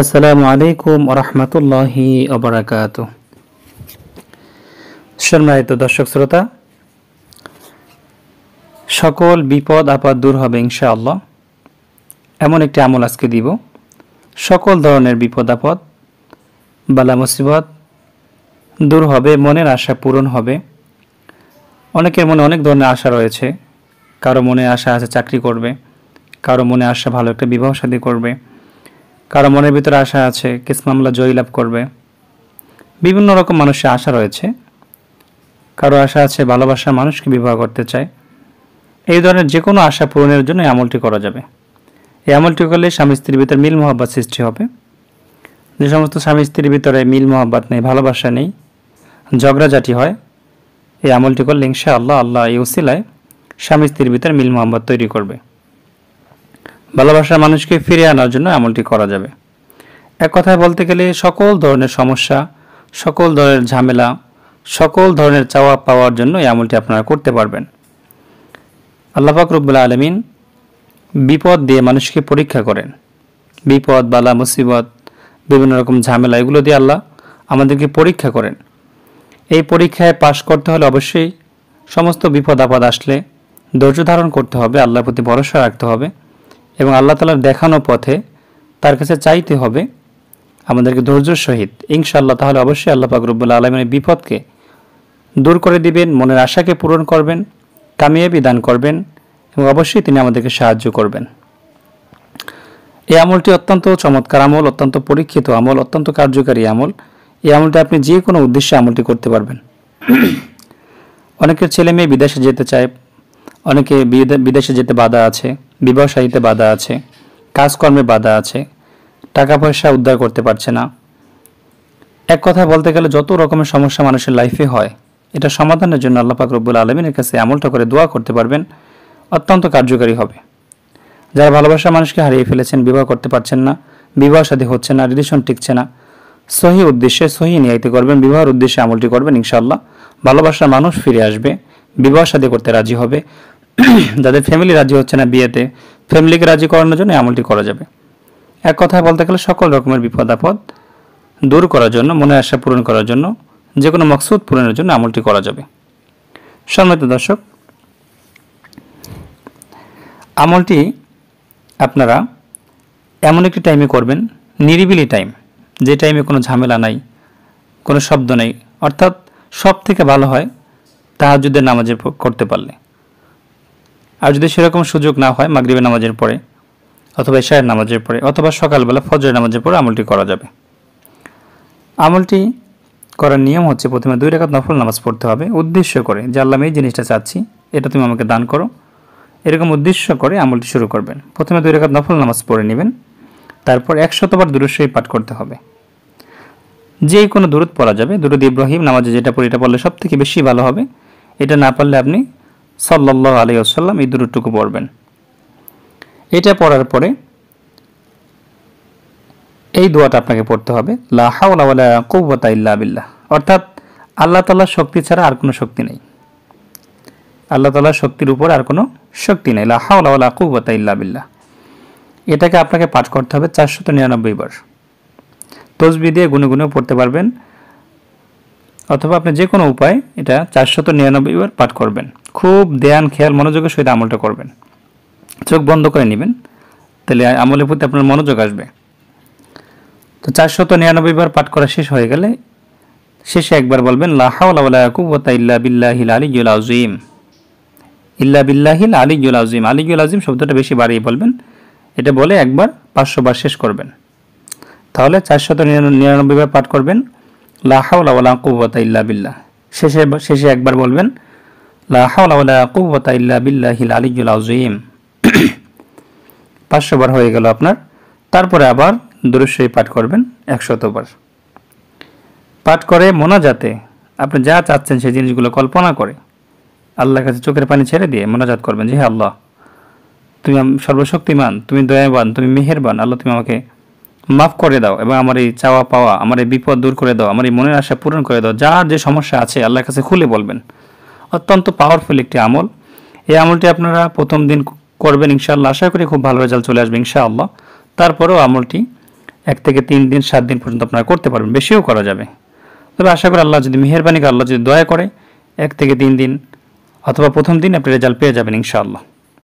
আসসালামু আলাইকুম রহমতুল্লাহি অবরাকাত সম্মানিত দর্শক শ্রোতা সকল বিপদ আপদ দূর হবে ইনশাআল্লাহ এমন একটি আমল আজকে দিব সকল ধরনের বিপদ আপদ বালা মুসিবত দূর হবে মনের আশা পূরণ হবে অনেকের মনে অনেক ধরনের আশা রয়েছে কারো মনে আশা আছে চাকরি করবে কারো মনে আশা ভালো একটা বিবাহ সাদী করবে কারো মনের ভিতরে আশা আছে কেস মামলা জয়লাভ করবে বিভিন্ন রকম মানুষের আশা রয়েছে কারো আশা আছে ভালোবাসার মানুষকে বিবাহ করতে চায় এই ধরনের যে কোনো আশা পূরণের জন্য আমলটি করা যাবে এই আমলটি করলে স্বামী স্ত্রীর ভিতরে মিল মহাব্বাত সৃষ্টি হবে যে সমস্ত স্বামী স্ত্রীর ভিতরে মিল মহাব্বাত নেই ভালোবাসা নেই ঝগড়াঝাটি হয় এই আমলটি করলে ইনশা আল্লাহ আল্লাহ ইউসিলায় স্বামী স্ত্রীর ভিতরে মিল মহাব্বাত তৈরি করবে ভালোবাসার মানুষকে ফিরে আনার জন্য এমনটি করা যাবে এক কথায় বলতে গেলে সকল ধরনের সমস্যা সকল ধরনের ঝামেলা সকল ধরনের চাওয়া পাওয়ার জন্য এই আমলটি আপনারা করতে পারবেন আল্লাপাক রুবুল্লা আলমিন বিপদ দিয়ে মানুষকে পরীক্ষা করেন বিপদ বালা মুসিবত বিভিন্ন রকম ঝামেলা এগুলো দিয়ে আল্লাহ আমাদেরকে পরীক্ষা করেন এই পরীক্ষায় পাশ করতে হলে অবশ্যই সমস্ত বিপদ আপদ আসলে ধৈর্য ধারণ করতে হবে আল্লাহর প্রতি ভরসা রাখতে হবে এবং আল্লাহ তালার দেখানো পথে তার কাছে চাইতে হবে আমাদেরকে ধৈর্য সহিত ইনশাআল্লাহ তাহলে অবশ্যই আল্লাহ পাকরবুল্লা আলমের বিপদকে দূর করে দিবেন মনের আশাকে পূরণ করবেন কামিয়াবি দান করবেন এবং অবশ্যই তিনি আমাদেরকে সাহায্য করবেন এই আমলটি অত্যন্ত চমৎকার আমল অত্যন্ত পরীক্ষিত আমল অত্যন্ত কার্যকারী আমল এই আমলটি আপনি যে কোনো উদ্দেশ্যে আমলটি করতে পারবেন অনেকের ছেলে মেয়ে বিদেশে যেতে চায় অনেকে বিদেশে যেতে বাধা আছে বিবাহ সাহিতে বাধা আছে কাজকর্মে বাধা আছে টাকা পয়সা উদ্ধার করতে পারছে না এক কথা বলতে গেলে যত রকমের সমস্যা মানুষের লাইফে হয় এটা সমাধানের জন্য আল্লাহ পাক আলমিনের কাছে আমলটা করে দোয়া করতে পারবেন অত্যন্ত কার্যকারী হবে যারা ভালোবাসা মানুষকে হারিয়ে ফেলেছেন বিবাহ করতে পারছেন না বিবাহ সাথে হচ্ছে না রিলেশন টিকছে না সহি উদ্দেশ্যে সহি নিয়াইতে করবেন বিবাহের উদ্দেশ্যে আমলটি করবেন ইনশাল্লাহ ভালোবাসার মানুষ ফিরে আসবে বিবাহ সাথে করতে রাজি হবে যাদের ফ্যামিলি রাজি হচ্ছে না বিয়েতে ফ্যামিলিকে রাজি করানোর জন্য আমলটি করা যাবে এক কথায় বলতে গেলে সকল রকমের বিপদ আপদ দূর করার জন্য মনে আশা পূরণ করার জন্য যে কোনো মকসুদ পূরণের জন্য আমলটি করা যাবে সম্মানিত দর্শক আমলটি আপনারা এমন একটি টাইমে করবেন নিরিবিলি টাইম যে টাইমে কোনো ঝামেলা নাই কোনো শব্দ নেই অর্থাৎ সব থেকে ভালো হয় তাহাজুদের নামাজে করতে পারলে আর যদি সেরকম সুযোগ না হয় মাগরিবের নামাজের পরে অথবা এশায়ের নামাজের পরে অথবা সকালবেলা ফজরের নামাজের পরে আমলটি করা যাবে আমলটি করার নিয়ম হচ্ছে প্রথমে দুই রেখাত নফল নামাজ পড়তে হবে উদ্দেশ্য করে যে আল্লাহ এই জিনিসটা চাচ্ছি এটা তুমি আমাকে দান করো এরকম উদ্দেশ্য করে আমলটি শুরু করবেন প্রথমে দুই রেখাত নফল নামাজ পড়ে নেবেন তারপর একশতবার দুরুশ্বই পাঠ করতে হবে যে কোনো দূরত পড়া যাবে দুরুদ ইব্রাহিম নামাজে যেটা পড়ে এটা পড়লে সব থেকে বেশি ভালো হবে এটা না পারলে আপনি সাল্লাহ আলী আসাল্লাম এই দূরটুকু পড়বেন এটা পড়ার পরে এই দোয়াটা আপনাকে পড়তে হবে লাহাউলা বিল্লাহ অর্থাৎ আল্লাহ তাল্লাহ শক্তি ছাড়া আর কোনো শক্তি নেই আল্লাহ তাল্লাহ শক্তির উপর আর কোনো শক্তি নেই লাহাউলা কৌবতা ইল্লা বিল্লাহ এটাকে আপনাকে পাঠ করতে হবে চারশত নিরানব্বই বার তসবি দিয়ে গুনে গুনেও পড়তে পারবেন অথবা আপনি যে কোনো উপায় এটা চারশত নিরানব্বই বার পাঠ করবেন খুব ধ্যান খেয়াল মনোযোগের সহিত আমলটা করবেন চোখ বন্ধ করে নেবেন তাহলে আমলের প্রতি আপনার মনোযোগ আসবে তো চারশত নিরানব্বই বার পাঠ করা শেষ হয়ে গেলে শেষে একবার বলবেন লাহাউলাকুবতা ইল্লা বিল্লাহিল আলিজুল আজিম ইল্লা বিল্লাহিল আলিজুল আজিম আলিজুল আজিম শব্দটা বেশি বাড়িয়ে বলবেন এটা বলে একবার পাঁচশো বার শেষ করবেন তাহলে চারশত নিরানব্বই বার পাঠ করবেন লাহাউলা শেষে শেষে একবার বলবেন লাহাউলা পাঁচশো বার হয়ে গেল আপনার তারপরে আবার দুরুশ্বরী পাঠ করবেন একশতবার পাঠ করে মোনাজাতে আপনি যা চাচ্ছেন সেই জিনিসগুলো কল্পনা করে আল্লাহর কাছে চোখের পানি ছেড়ে দিয়ে মোনাজাত করবেন যে হ্যাঁ আল্লাহ তুমি সর্বশক্তিমান তুমি দয়াবান তুমি মেহেরবান আল্লাহ তুমি আমাকে মাফ করে দাও এবং আমার এই চাওয়া পাওয়া আমার এই বিপদ দূর করে দাও আমার এই মনের আশা পূরণ করে দাও যার যে সমস্যা আছে আল্লাহর কাছে খুলে বলবেন অত্যন্ত পাওয়ারফুল একটি আমল এই আমলটি আপনারা প্রথম দিন করবেন ইনশাআল্লাহ আশা করি খুব ভালো রেজাল্ট চলে আসবে ইনশাআল্লাহ তারপরেও আমলটি এক থেকে তিন দিন সাত দিন পর্যন্ত আপনারা করতে পারবেন বেশিও করা যাবে তবে আশা করি আল্লাহ যদি মেহরবানি আল্লাহ যদি দয়া করে এক থেকে তিন দিন অথবা প্রথম দিন আপনি রেজাল্ট পেয়ে যাবেন ইনশাআল্লাহ